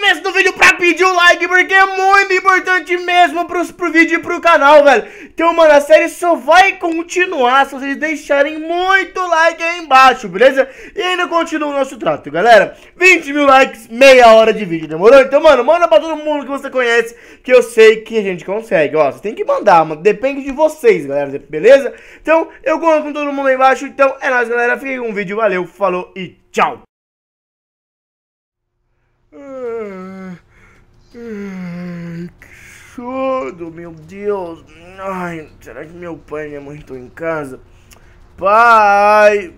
começo do vídeo pra pedir o like, porque é muito importante mesmo pros, pro vídeo e pro canal, velho. Então, mano, a série só vai continuar se vocês deixarem muito like aí embaixo, beleza? E ainda continua o nosso trato, galera. 20 mil likes, meia hora de vídeo, demorou? Então, mano, manda pra todo mundo que você conhece, que eu sei que a gente consegue. Ó, você tem que mandar, mano, depende de vocês, galera, beleza? Então, eu conto com todo mundo aí embaixo, então é nóis, galera. Fiquem com o vídeo, valeu, falou e tchau! Ai, que choro, meu Deus. Ai, será que meu pai e minha mãe estão em casa? Pai,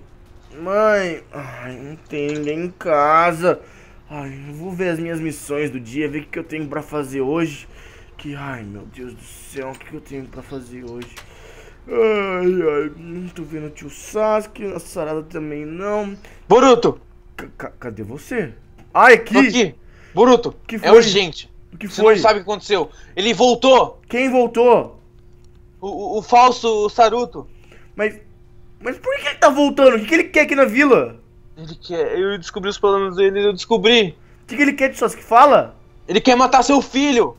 mãe, ai, não tem ninguém em casa. Ai, vou ver as minhas missões do dia, ver o que eu tenho pra fazer hoje. Que, ai, meu Deus do céu, o que eu tenho pra fazer hoje? Ai, ai, não tô vendo o tio Sasuke, a Sarada também não. Boruto! C cadê você? Ai, aqui! Aqui! Bruto! Que é foi? É urgente. O que foi? Você não sabe o que aconteceu. Ele voltou! Quem voltou? O, o, o falso Saruto. Mas. Mas por que ele tá voltando? O que, que ele quer aqui na vila? Ele quer. Eu descobri os planos dele, eu descobri. O que, que ele quer de suas que fala? Ele quer matar seu filho!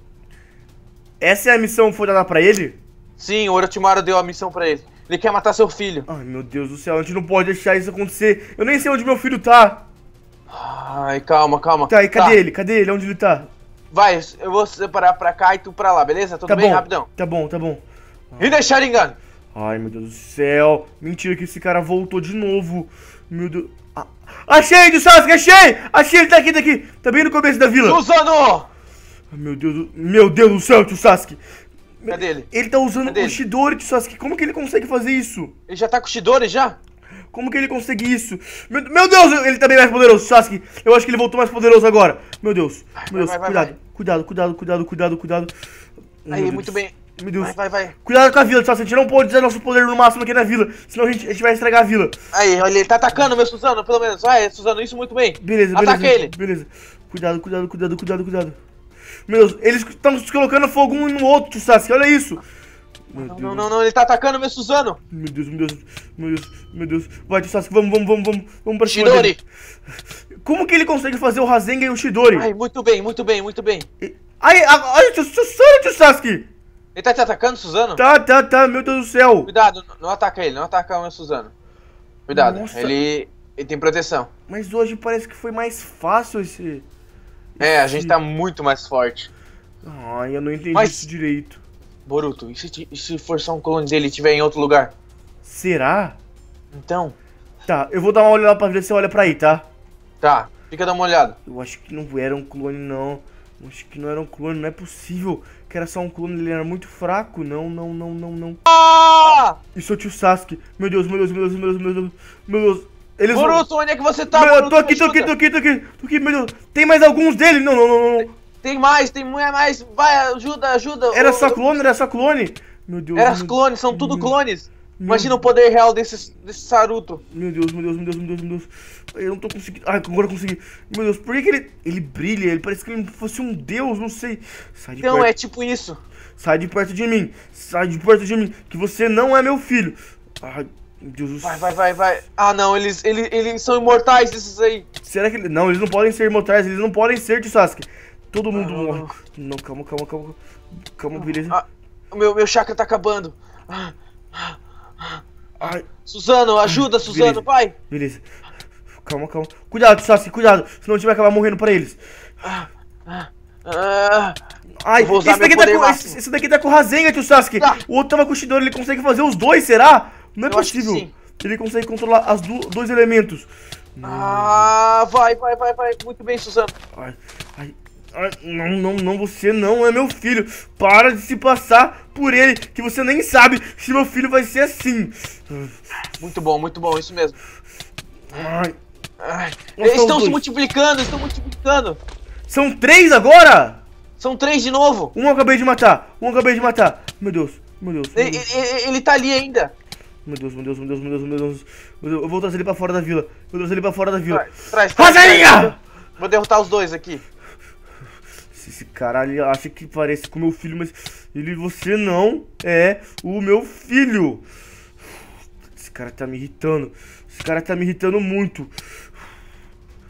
Essa é a missão que foi dada pra ele? Sim, o Orochimaru deu a missão pra ele. Ele quer matar seu filho. Ai, meu Deus do céu, a gente não pode deixar isso acontecer. Eu nem sei onde meu filho tá. Ai, calma, calma. Tá, e cadê tá. ele? Cadê ele? Onde ele tá? Vai, eu vou separar pra cá e tu pra lá, beleza? Tudo tá bem? Bom. Rapidão. Tá bom, tá bom. E deixar engano. Ai, meu Deus do céu. Mentira que esse cara voltou de novo. Meu Deus. Ah. Achei, do Sasuke, achei! Achei, ele tá aqui, tá aqui. Tá bem no começo da vila. Usando. Meu Deus do... Meu Deus do céu, tio Sasuke. Cadê ele? Ele tá usando Cadê o Shidori, tio Sasuke. Como que ele consegue fazer isso? Ele já tá com o Shidori, já? Como que ele consegue isso? Meu, meu Deus, ele também tá é mais poderoso, Sasuke. Eu acho que ele voltou mais poderoso agora. Meu Deus, meu Deus, vai, vai, cuidado, vai. cuidado, cuidado, cuidado, cuidado, cuidado. Aí, muito bem. Meu Deus. Vai, vai, vai. Cuidado com a vila, Sasuke. A gente não pode usar nosso poder no máximo aqui na vila. Senão a gente, a gente vai estragar a vila. Aí, olha, ele tá atacando, meu Suzano, pelo menos. Vai, Suzano, isso muito bem. Beleza, Ataca ele. Beleza. Cuidado, cuidado, cuidado, cuidado, cuidado. Meu Deus, eles estão colocando fogo um no outro, Sasuke. Olha isso. Meu não, Deus. não, não, ele tá atacando meu Suzano! Meu Deus, meu Deus, meu Deus, meu Deus. Vai, Sasuke, vamos, vamos, vamos, vamos, vamos pra cima Dele. Como que ele consegue fazer o Rasengan e o Shidori? Ai, muito bem, muito bem, muito bem. Ai, ai, Suzano, Sasuke! Ele tá te atacando, Suzano? Tá, tá, tá, meu Deus do céu! Cuidado, não ataca ele, não ataca o meu Suzano. Cuidado, Nossa. ele, ele tem proteção. Mas hoje parece que foi mais fácil esse... esse... É, a gente tá muito mais forte. Ai, eu não entendi Mas... isso direito. Boruto, e se, e se forçar um clone dele e tiver em outro lugar? Será? Então. Tá, eu vou dar uma olhada pra ver se você olha pra aí, tá? Tá, fica dando uma olhada. Eu acho que não era um clone, não. Eu acho que não era um clone, não é possível que era só um clone, ele era muito fraco. Não, não, não, não, não. Ah! Isso é o tio Sasuke. Meu Deus, meu Deus, meu Deus, meu Deus, meu Deus, meu Deus. Eles Boruto, vão... onde é que você tá, meu, Boruto? Tô aqui, tô aqui, tô aqui, tô aqui, tô aqui, meu Deus. Tem mais alguns dele? Não, não, não, não. Tem mais, tem mulher mais, vai, ajuda, ajuda. Era só clone, era só clone. Meu Deus. Era meu... clones, são tudo clones. Meu... Imagina o poder real desse, desse Saruto. Meu Deus, meu Deus, meu Deus, meu Deus, meu Deus. Eu não tô conseguindo. Ai, agora eu consegui. Meu Deus, por que, que ele. Ele brilha, ele parece que ele fosse um deus, não sei. Sai de então perto. é tipo isso. Sai de perto de mim. Sai de perto de mim. Que você não é meu filho. Ai. Deus vai, vai, vai, vai. Ah, não, eles, eles, eles são imortais, esses aí. Será que Não, eles não podem ser imortais, eles não podem ser de Sasuke. Todo mundo morre. Não, calma, calma, calma. Calma, beleza. Ah, meu, meu chakra tá acabando. Ah, Ai. Suzano, ajuda, Suzano, beleza. vai. Beleza. Calma, calma. Cuidado, Sassi, cuidado. Senão a gente vai acabar morrendo pra eles. Ai, esse daqui, tá com, esse, esse daqui, tá com, Rasenga, tio Sasuke. Tá. O outro tava com o Shidori, ele consegue fazer os dois, será? Não é Eu possível. Ele consegue controlar os do, dois elementos. Ah, vai, vai, vai, vai. Muito bem, Suzano. Ai, ai, ah, não, não, não, você não é meu filho. Para de se passar por ele, que você nem sabe se meu filho vai ser assim. Muito bom, muito bom, isso mesmo. Ai. Ai. Estão se multiplicando, estão multiplicando. São três agora? São três de novo. Um eu acabei de matar, um eu acabei de matar. Meu Deus, meu Deus. Meu Deus. Ele, ele, ele tá ali ainda. Meu Deus, meu Deus, meu Deus, meu Deus, meu Deus, meu Deus. Eu vou trazer ele pra fora da vila. Eu vou trazer ele pra fora da vila. Traz, traz, Vou derrotar os dois aqui. Caralho, acha que parece com meu filho, mas ele, você não é o meu filho. Esse cara tá me irritando. Esse cara tá me irritando muito.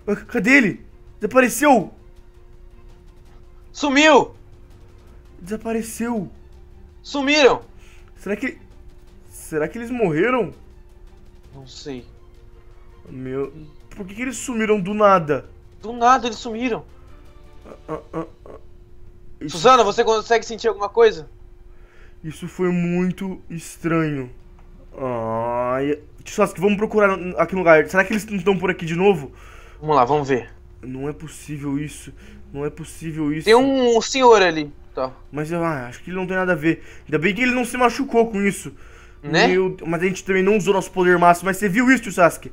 Ah, cadê ele? Desapareceu! Sumiu! Desapareceu! Sumiram! Será que. Será que eles morreram? Não sei. Meu. Por que, que eles sumiram do nada? Do nada eles sumiram. Ah, ah, ah, ah. Isso... Suzana, você consegue sentir alguma coisa? Isso foi muito estranho. Ai. Sasuke, vamos procurar aqui no lugar. Será que eles estão por aqui de novo? Vamos lá, vamos ver. Não é possível isso. Não é possível isso. Tem um senhor ali. Tá. Mas eu ah, acho que ele não tem nada a ver. Ainda bem que ele não se machucou com isso. Né? Meu, mas a gente também não usou nosso poder máximo. Mas você viu isso, Sasuke?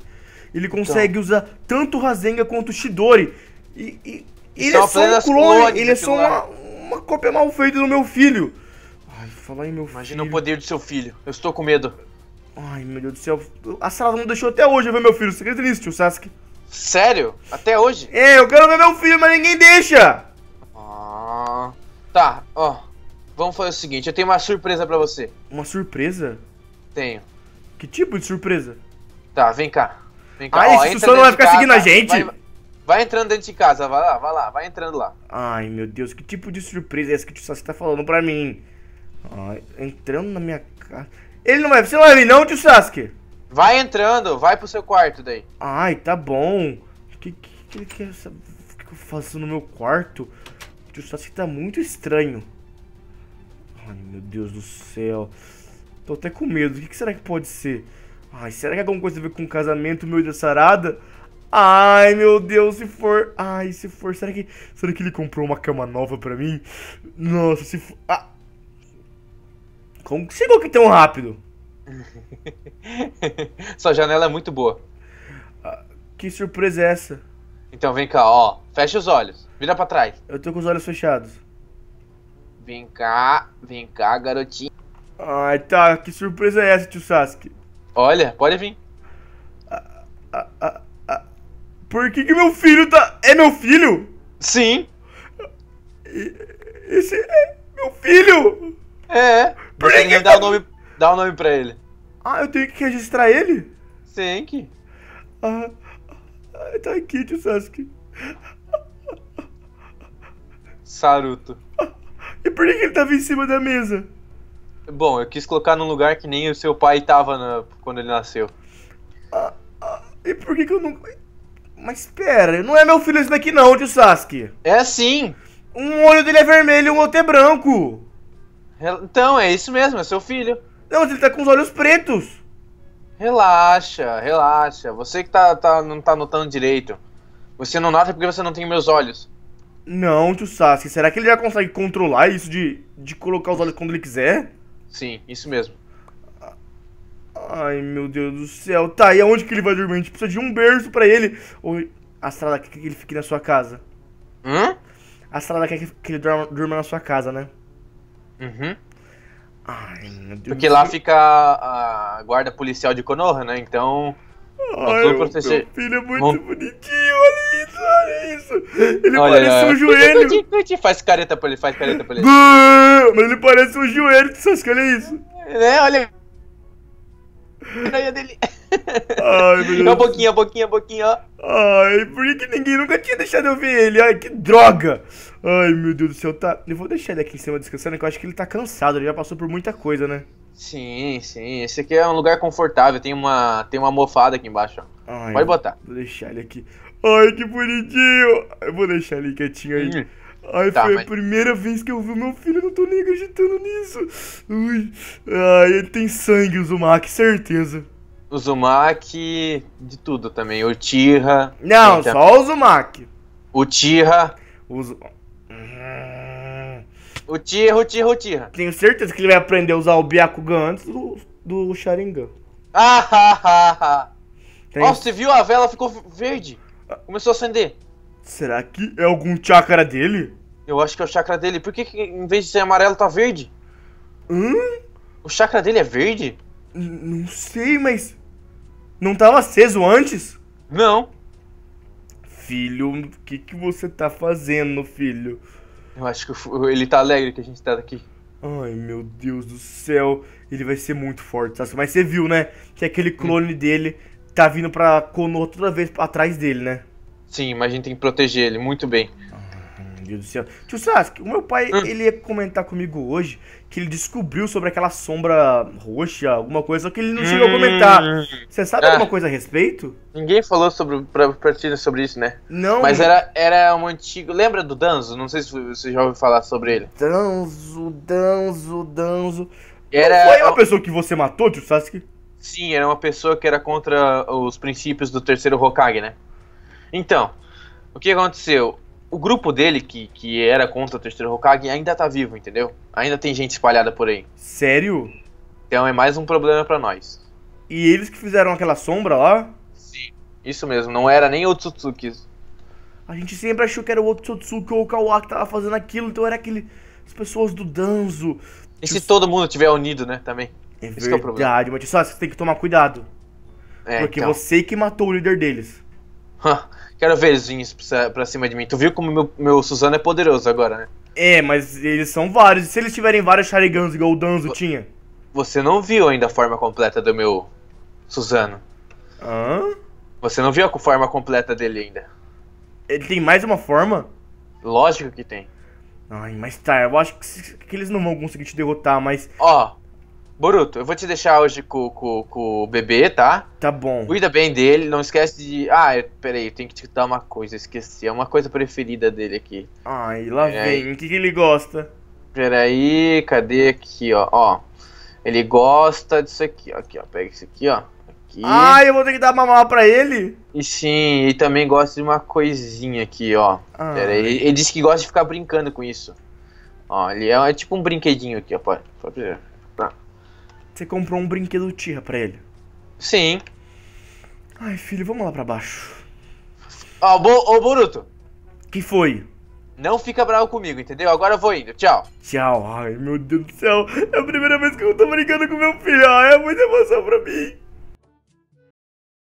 Ele então. consegue usar tanto o Rasenga quanto o Shidori. E, e ele, é ele é só um clone. Ele é só uma, uma cópia mal feita do meu filho. Ai, fala aí, meu Imagina filho. Imagina o poder do seu filho. Eu estou com medo. Ai, meu Deus do céu. A sala não deixou até hoje ver meu filho. Você acredita nisso, tio Sasuke? Sério? Até hoje? É, eu quero ver meu filho, mas ninguém deixa. Ah, tá, ó. Vamos fazer o seguinte, eu tenho uma surpresa para você. Uma surpresa? Tenho. Que tipo de surpresa? Tá, vem cá. Vem cá. Ah, ó, esse não vai ficar casa, seguindo a gente? Vai, Vai entrando dentro de casa, vai lá, vai lá, vai entrando lá. Ai, meu Deus, que tipo de surpresa é essa que o Saci tá falando pra mim? Ai, entrando na minha casa. Ele não vai. Você não vai vir, não, tio Sasuke? Vai entrando, vai pro seu quarto daí. Ai, tá bom. O que, que, que ele quer é saber? O que, eu faço no meu quarto? O tio Sasuke tá muito estranho. Ai, meu Deus do céu. Tô até com medo. O que, que será que pode ser? Ai, será que é alguma coisa a ver com o casamento meu da Sarada? Ai, meu Deus, se for... Ai, se for... Será que, será que ele comprou uma cama nova pra mim? Nossa, se for... Ah. Como que chegou aqui tão rápido? Sua janela é muito boa. Ah, que surpresa é essa? Então vem cá, ó. Fecha os olhos. Vira pra trás. Eu tô com os olhos fechados. Vem cá, vem cá, garotinho. Ai, tá. Que surpresa é essa, tio Sasuke? Olha, pode vir. Por que, que meu filho tá. É meu filho? Sim. Esse é meu filho! É. Por que, dá o tá- nome, dá o nome pra ele. Ah, eu tenho que registrar ele? Sim, que. Ah, ah tá aqui, de Sasuke. Saruto. E por que, que ele tava em cima da mesa? Bom, eu quis colocar num lugar que nem o seu pai tava na... quando ele nasceu. Ah, ah, e por que, que eu não. Mas espera, não é meu filho esse daqui não, tio Sasuke. É sim. Um olho dele é vermelho e um outro é branco. Então, é isso mesmo, é seu filho. Não, mas ele tá com os olhos pretos. Relaxa, relaxa. Você que tá, tá, não tá notando direito. Você não nota porque você não tem meus olhos. Não, tio Sasuke, será que ele já consegue controlar isso de, de colocar os olhos quando ele quiser? Sim, isso mesmo. Ai, meu Deus do céu. Tá, e aonde que ele vai dormir? A gente precisa de um berço pra ele. Ou a estrada quer que ele fique na sua casa. Hã? A estrada quer que ele durma, durma na sua casa, né? Uhum. Ai, meu Deus. Porque lá fica a, guarda policial de Konoha, né? Então. Ai, meu, proteger... filho é muito bonitinho, olha isso, olha isso. Ele olha, parece olha. um é. joelho. Cuti, faz careta pra ele, faz careta pra ele. Mas ele parece um joelho de Sasuke, olha é isso. É, olha piranha dele. Ai, meu Deus. É a boquinha, Ai, por que ninguém nunca tinha deixado eu ver ele? Ai, que droga. Ai, meu Deus do céu, tá. Eu vou deixar ele aqui em cima descansando, que eu acho que ele tá cansado, ele já passou por muita coisa, né? Sim, sim. Esse aqui é um lugar confortável, tem uma, tem uma mofada aqui embaixo, ó. Ai, Pode botar. Vou deixar ele aqui. Ai, que bonitinho. Eu vou deixar ele quietinho aí. Hum. Ai, tá, foi mas... a primeira vez que eu vi o meu filho, eu não tô nem acreditando nisso. Ui. Ai, ah, ele tem sangue, o Zumak, certeza. O Zumak de tudo também. O Tirra. Não, né, é só a... o Zumak. O Tirra. O Z... Hum. O Tirra, o Tirra, o Tirra. Tenho certeza que ele vai aprender a usar o Byakugan antes do, do Sharingan. Ah, ha, ha, ha. Tem... Nossa, você viu? A vela ficou verde. Ah. Começou a acender. Será que é algum chakra dele? Eu acho que é o chakra dele. Por que, que em vez de ser amarelo tá verde? Hum? O chakra dele é verde? N não sei, mas. Não tava aceso antes? Não. Filho, o que, que você tá fazendo, filho? Eu acho que ele tá alegre que a gente tá daqui. Ai, meu Deus do céu. Ele vai ser muito forte, Sasuke. Mas você viu, né? Que aquele hum. clone hum. dele tá vindo pra Konoha toda vez atrás dele, né? Sim, mas a gente tem que proteger ele muito bem. Ah, meu Deus do céu. Tio Sasuke, o meu pai, hum. ele ia comentar comigo hoje que ele descobriu sobre aquela sombra roxa, alguma coisa, que ele não chegou a hum. comentar. Você sabe ah. alguma coisa a respeito? Ninguém falou sobre pra, partida sobre isso, né? Não. Mas era, era um antigo. Lembra do Danzo? Não sei se você já ouviu falar sobre ele. Danzo, Danzo, Danzo. Era... Não foi uma pessoa que você matou, tio Sasuke? Sim, era uma pessoa que era contra os princípios do terceiro Hokage, né? Então, o que aconteceu? O grupo dele, que, que era contra o terceiro Hokage, ainda tá vivo, entendeu? Ainda tem gente espalhada por aí. Sério? Então é mais um problema para nós. E eles que fizeram aquela sombra lá? Sim, isso mesmo. Não era nem o Tsutsuki. A gente sempre achou que era o Otsutsuki ou o Kawa que tava fazendo aquilo, então era aquele... As pessoas do Danzo. E se todo mundo tiver unido, né, também? É Esse é verdade, é mas só, você tem que tomar cuidado. É, porque então. você que matou o líder deles quero ver eles virem pra cima de mim. Tu viu como meu, meu Suzano é poderoso agora, né? É, mas eles são vários. E se eles tiverem vários charigans, igual o Danzo v tinha? Você não viu ainda a forma completa do meu Suzano. Hã? Você não viu a forma completa dele ainda. Ele tem mais uma forma? Lógico que tem. Ai, mas tá, eu acho que, que eles não vão conseguir te derrotar, mas. Ó, Boruto, eu vou te deixar hoje com, com, com o bebê, tá? Tá bom. Cuida bem dele, não esquece de. Ah, eu, peraí, eu tenho que te dar uma coisa, esqueci. É uma coisa preferida dele aqui. Ai, lá é, vem. O que, que ele gosta? Peraí, cadê aqui, ó? Ó. Ele gosta disso aqui, ó. Aqui, ó. Pega isso aqui, ó. Aqui. Ah, eu vou ter que dar mamar pra ele? E sim, e também gosta de uma coisinha aqui, ó. Peraí. Ele, ele disse que gosta de ficar brincando com isso. Ó, ele é, é tipo um brinquedinho aqui, ó. Pode, pode ver. Você comprou um brinquedo tia pra ele. Sim. Ai, filho, vamos lá pra baixo. Ó, oh, ô Boruto. Que foi? Não fica bravo comigo, entendeu? Agora eu vou indo, tchau. Tchau, ai meu Deus do céu. É a primeira vez que eu tô brincando com meu filho. Ai, é muita emoção pra mim.